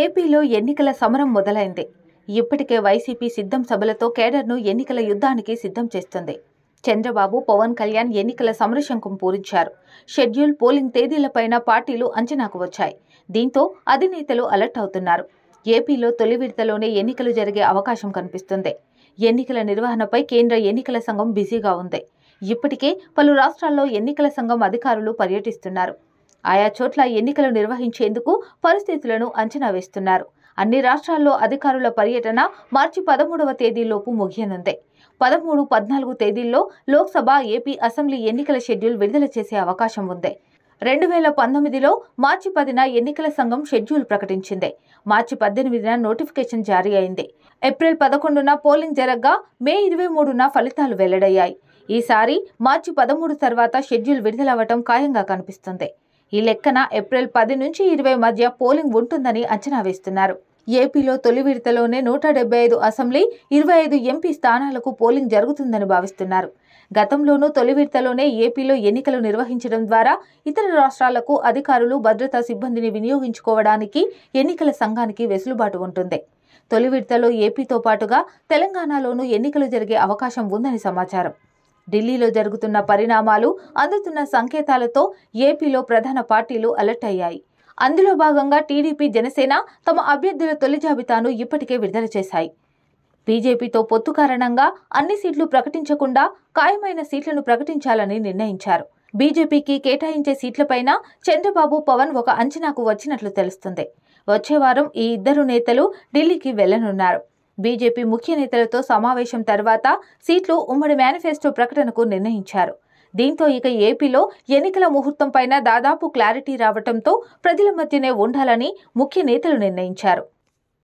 ఏపీలో ఎన్నికల సమరం మొదలైంది ఇప్పటికే వైసీపీ సిద్ధం సభలతో కేడర్ను ఎన్నికల యుద్ధానికి సిద్ధం చేస్తుంది చంద్రబాబు పవన్ కళ్యాణ్ ఎన్నికల సమరశంకం పూరించారు షెడ్యూల్ పోలింగ్ తేదీలపైన పార్టీలు అంచనాకు వచ్చాయి దీంతో అధినేతలు అలర్ట్ అవుతున్నారు ఏపీలో తొలి విడతలోనే ఎన్నికలు జరిగే అవకాశం కనిపిస్తుంది ఎన్నికల నిర్వహణపై కేంద్ర ఎన్నికల సంఘం బిజీగా ఉంది ఇప్పటికే పలు రాష్ట్రాల్లో ఎన్నికల సంఘం అధికారులు పర్యటిస్తున్నారు ఆయా చోట్ల ఎన్నికలు నిర్వహించేందుకు పరిస్థితులను అంచనా వేస్తున్నారు అన్ని రాష్ట్రాల్లో అధికారుల పర్యటన మార్చి పదమూడవ తేదీలోపు ముగియనుంది పదమూడు పద్నాలుగు తేదీల్లో లోక్సభ ఏపీ అసెంబ్లీ ఎన్నికల షెడ్యూల్ విడుదల చేసే అవకాశం ఉంది రెండు వేల పంతొమ్మిదిలో మార్చి పదిన ఎన్నికల సంఘం షెడ్యూల్ ప్రకటించింది మార్చి పద్దెనిమిదిన నోటిఫికేషన్ జారీ అయింది ఏప్రిల్ పదకొండున పోలింగ్ జరగ్గా మే ఇరవై మూడున ఫలితాలు వెల్లడయ్యాయి ఈసారి మార్చి పదమూడు తర్వాత షెడ్యూల్ విడుదలవ్వటం ఖాయంగా కనిపిస్తుంది ఈ లెక్కన ఏప్రిల్ పది నుంచి ఇరవై మధ్య పోలింగ్ ఉంటుందని అంచనా వేస్తున్నారు ఏపీలో తొలి విడతలోనే నూట డెబ్బై ఐదు అసెంబ్లీ ఇరవై ఐదు ఎంపీ స్థానాలకు పోలింగ్ జరుగుతుందని భావిస్తున్నారు గతంలోనూ తొలి విడతలోనే ఏపీలో ఎన్నికలు నిర్వహించడం ద్వారా ఇతర రాష్ట్రాలకు అధికారులు భద్రతా సిబ్బందిని వినియోగించుకోవడానికి ఎన్నికల సంఘానికి వెసులుబాటు ఉంటుంది తొలి విడతలో ఏపీతో పాటుగా తెలంగాణలోనూ ఎన్నికలు జరిగే అవకాశం ఉందని సమాచారం ఢిల్లీలో జరుగుతున్న పరిణామాలు అందుతున్న సంకేతాలతో ఏపీలో ప్రధాన పార్టీలు అలర్ట్ అయ్యాయి అందులో భాగంగా టీడీపీ జనసేన తమ అభ్యర్థుల తొలి జాబితాను ఇప్పటికే విడుదల చేశాయి బీజేపీతో పొత్తు కారణంగా అన్ని సీట్లు ప్రకటించకుండా ఖాయమైన సీట్లను ప్రకటించాలని నిర్ణయించారు బీజేపీకి కేటాయించే సీట్లపైన చంద్రబాబు పవన్ ఒక అంచనాకు వచ్చినట్లు తెలుస్తుంది వచ్చే వారం ఈ ఇద్దరు నేతలు ఢిల్లీకి వెళ్లనున్నారు బీజేపీ ముఖ్య నేతలతో సమావేశం తర్వాత సీట్లు ఉమ్మడి మేనిఫెస్టో ప్రకటనకు నిర్ణయించారు దీంతో ఇక ఏపీలో ఎన్నికల ముహూర్తం పైన దాదాపు క్లారిటీ రావడంతో ప్రజల మధ్యనే ఉండాలని ముఖ్య నేతలు నిర్ణయించారు